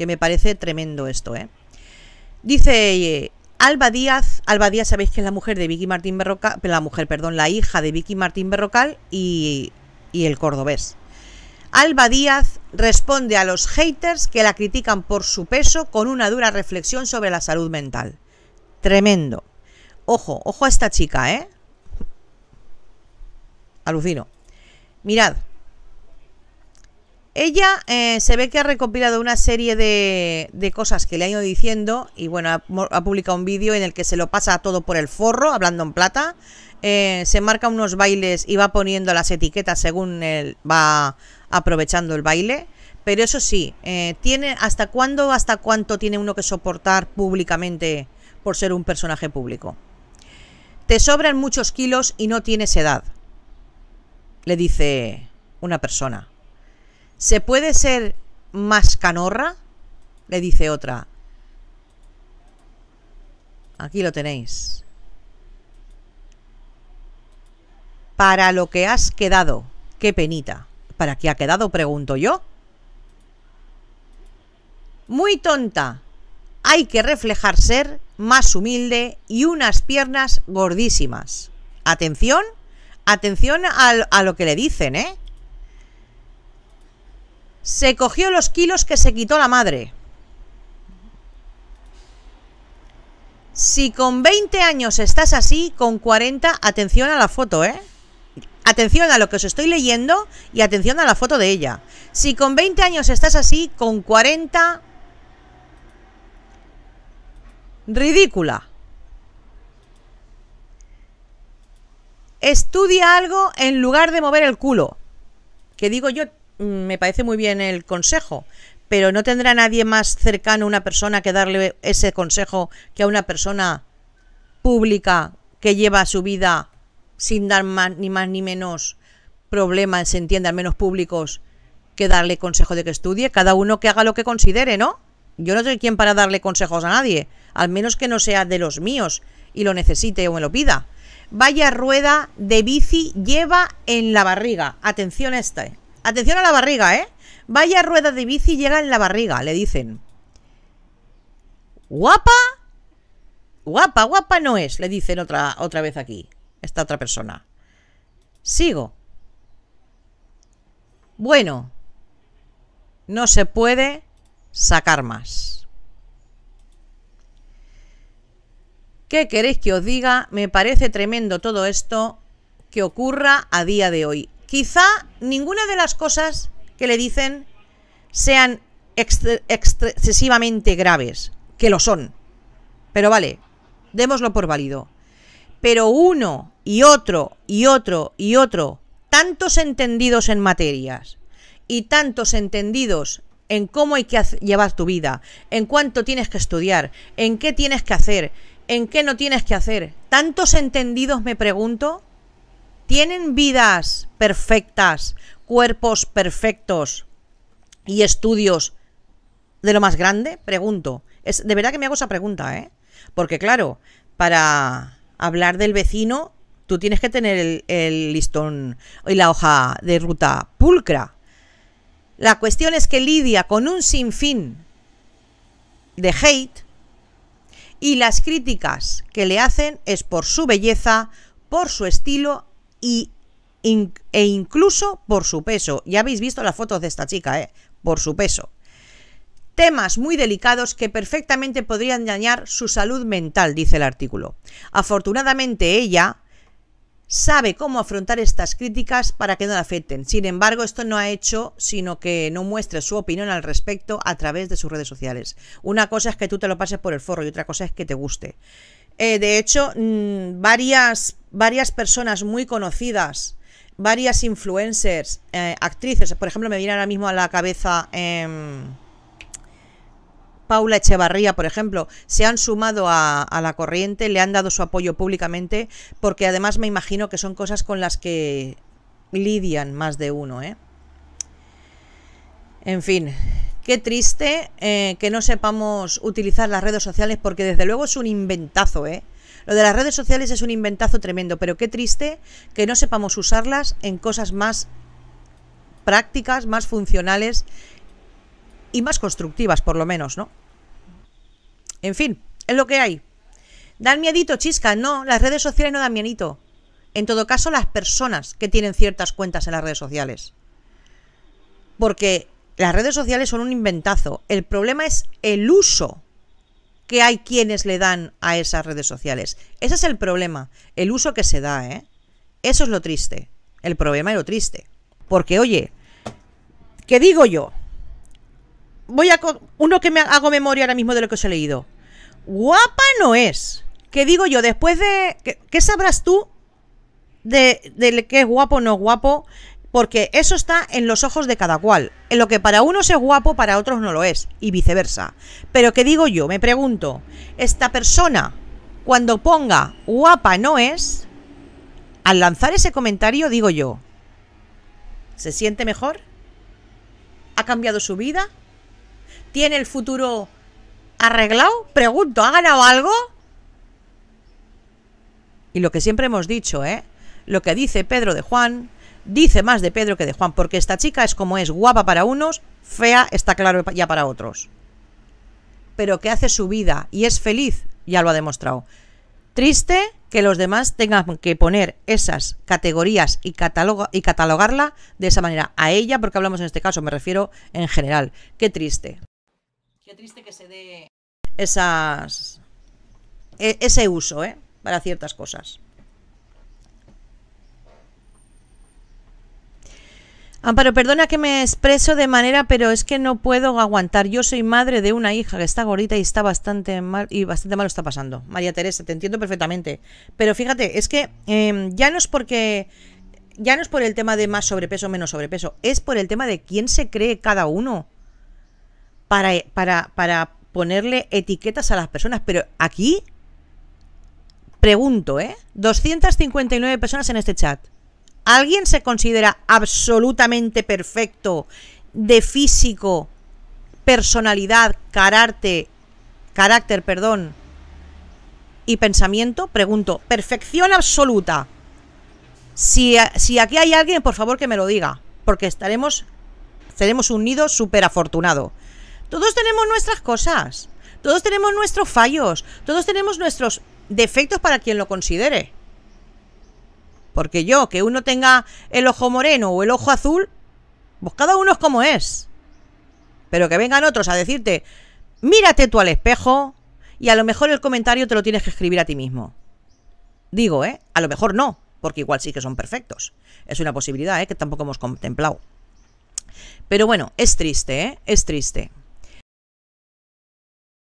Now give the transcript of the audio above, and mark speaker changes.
Speaker 1: que me parece tremendo esto, ¿eh? Dice Alba Díaz, Alba Díaz sabéis que es la mujer de Vicky Martín Berrocal, la mujer, perdón, la hija de Vicky Martín Berrocal y, y el cordobés. Alba Díaz responde a los haters que la critican por su peso con una dura reflexión sobre la salud mental. Tremendo. Ojo, ojo a esta chica, ¿eh? Alucino. Mirad, ella eh, se ve que ha recopilado una serie de, cosas que le han ido diciendo y bueno, ha, publicado un vídeo en el que se lo pasa todo por el forro, hablando en plata. Eh, se marca unos bailes y va poniendo las etiquetas según él va aprovechando el baile. Pero eso sí, eh, tiene hasta cuándo, hasta cuánto tiene uno que soportar públicamente por ser un personaje público. Te sobran muchos kilos y no tienes edad, le dice una persona ¿Se puede ser más canorra? Le dice otra. Aquí lo tenéis. Para lo que has quedado. Qué penita. ¿Para qué ha quedado? Pregunto yo. Muy tonta. Hay que reflejar ser más humilde y unas piernas gordísimas. Atención, atención a, lo que le dicen, ¿eh? Se cogió los kilos que se quitó la madre. Si con 20 años estás así, con 40, atención a la foto, ¿eh? Atención a lo que os estoy leyendo y atención a la foto de ella. Si con 20 años estás así, con 40... Ridícula. Estudia algo en lugar de mover el culo. Que digo yo, Mm, me parece muy bien el consejo, pero ¿no tendrá nadie más cercano a una persona que darle ese consejo que a una persona pública que lleva su vida sin dar más, ni más ni menos problemas, se entiende, al menos públicos, que darle consejo de que estudie? Cada uno que haga lo que considere, ¿no? Yo no soy quien para darle consejos a nadie, al menos que no sea de los míos y lo necesite o me lo pida. Vaya rueda de bici lleva en la barriga. Atención a este, Atención a la barriga, ¿eh? Vaya rueda de bici llega en la barriga, le dicen. ¿Guapa? Guapa, guapa no es, le dicen otra, otra vez aquí, esta otra persona. Sigo. Bueno, no se puede sacar más. ¿Qué queréis que os diga? Me parece tremendo todo esto que ocurra a día de hoy. Quizá ninguna de las cosas que le dicen sean excesivamente graves, que lo son. Pero vale, démoslo por válido. Pero uno y otro y otro y otro, tantos entendidos en materias y tantos entendidos en cómo hay que llevar tu vida, en cuánto tienes que estudiar, en qué tienes que hacer, en qué no tienes que hacer. Tantos entendidos me pregunto tienen vidas perfectas, cuerpos perfectos y estudios de lo más grande? Pregunto. Es, de verdad que me hago esa pregunta, ¿eh? Porque claro, para hablar del vecino, tú tienes que tener el, el listón y la hoja de ruta pulcra. La cuestión es que lidia con un sinfín de hate y las críticas que le hacen es por su belleza, por su estilo y, e incluso por su peso. Ya habéis visto las fotos de esta chica, ¿eh? por su peso. Temas muy delicados que perfectamente podrían dañar su salud mental, dice el artículo. Afortunadamente ella sabe cómo afrontar estas críticas para que no la afecten. Sin embargo, esto no ha hecho sino que no muestre su opinión al respecto a través de sus redes sociales. Una cosa es que tú te lo pases por el forro y otra cosa es que te guste. Eh, de hecho, mm, varias, varias personas muy conocidas, varias influencers, eh, actrices, por ejemplo, me viene ahora mismo a la cabeza em, Paula Echevarría, por ejemplo, se han sumado a, a, la corriente, le han dado su apoyo públicamente, porque además me imagino que son cosas con las que lidian más de uno, ¿eh? En fin, Qué triste eh, que no sepamos utilizar las redes sociales porque desde luego es un inventazo, ¿eh? Lo de las redes sociales es un inventazo tremendo, pero qué triste que no sepamos usarlas en cosas más prácticas, más funcionales y más constructivas, por lo menos, ¿no? En fin, es lo que hay. Dan miedito, chisca. No, las redes sociales no dan miedito. En todo caso, las personas que tienen ciertas cuentas en las redes sociales. Porque las redes sociales son un inventazo. El problema es el uso que hay quienes le dan a esas redes sociales. Ese es el problema, el uso que se da, ¿eh? Eso es lo triste, el problema es lo triste. Porque, oye, ¿qué digo yo? Voy a... Uno que me hago memoria ahora mismo de lo que os he leído. Guapa no es. ¿Qué digo yo? Después de... ¿Qué, sabrás tú de, de, que es guapo o no guapo porque eso está en los ojos de cada cual. En lo que para unos es guapo, para otros no lo es, y viceversa. Pero ¿qué digo yo? Me pregunto, esta persona, cuando ponga guapa no es, al lanzar ese comentario digo yo, ¿se siente mejor? ¿Ha cambiado su vida? ¿Tiene el futuro arreglado? Pregunto, ¿ha ganado algo? Y lo que siempre hemos dicho, ¿eh? Lo que dice Pedro de Juan, dice más de Pedro que de Juan, porque esta chica es como es, guapa para unos, fea está claro ya para otros. Pero que hace su vida y es feliz, ya lo ha demostrado. Triste que los demás tengan que poner esas categorías y, catalogarla de esa manera. A ella, porque hablamos en este caso, me refiero en general. Qué triste. Qué triste que se dé esas, e-, ese uso ¿eh? para ciertas cosas. Amparo, perdona que me expreso de manera, pero es que no puedo aguantar. Yo soy madre de una hija que está gordita y está bastante mal y bastante mal está pasando. María Teresa, te entiendo perfectamente. Pero fíjate, es que em, ya no es porque ya no es por el tema de más sobrepeso o menos sobrepeso, es por el tema de quién se cree cada uno para, eh, para, para ponerle etiquetas a las personas. Pero aquí pregunto, ¿eh? 259 personas en este chat. ¿Alguien se considera absolutamente perfecto de físico, personalidad, carácter, carácter, perdón, y pensamiento? Pregunto, perfección absoluta. Si, aquí hay alguien, por favor que me lo diga, porque estaremos, seremos un nido súper afortunado. Todos tenemos nuestras cosas, todos tenemos nuestros fallos, todos tenemos nuestros defectos para quien lo considere. Porque yo, que uno tenga el ojo moreno o el ojo azul, pues cada uno es como es. Pero que vengan otros a decirte, mírate tú al espejo y a lo mejor el comentario te lo tienes que escribir a ti mismo. Digo, ¿eh? A lo mejor no, porque igual sí que son perfectos. Es una posibilidad, ¿eh? Que tampoco hemos contemplado. Pero bueno, es triste, ¿eh? Es triste.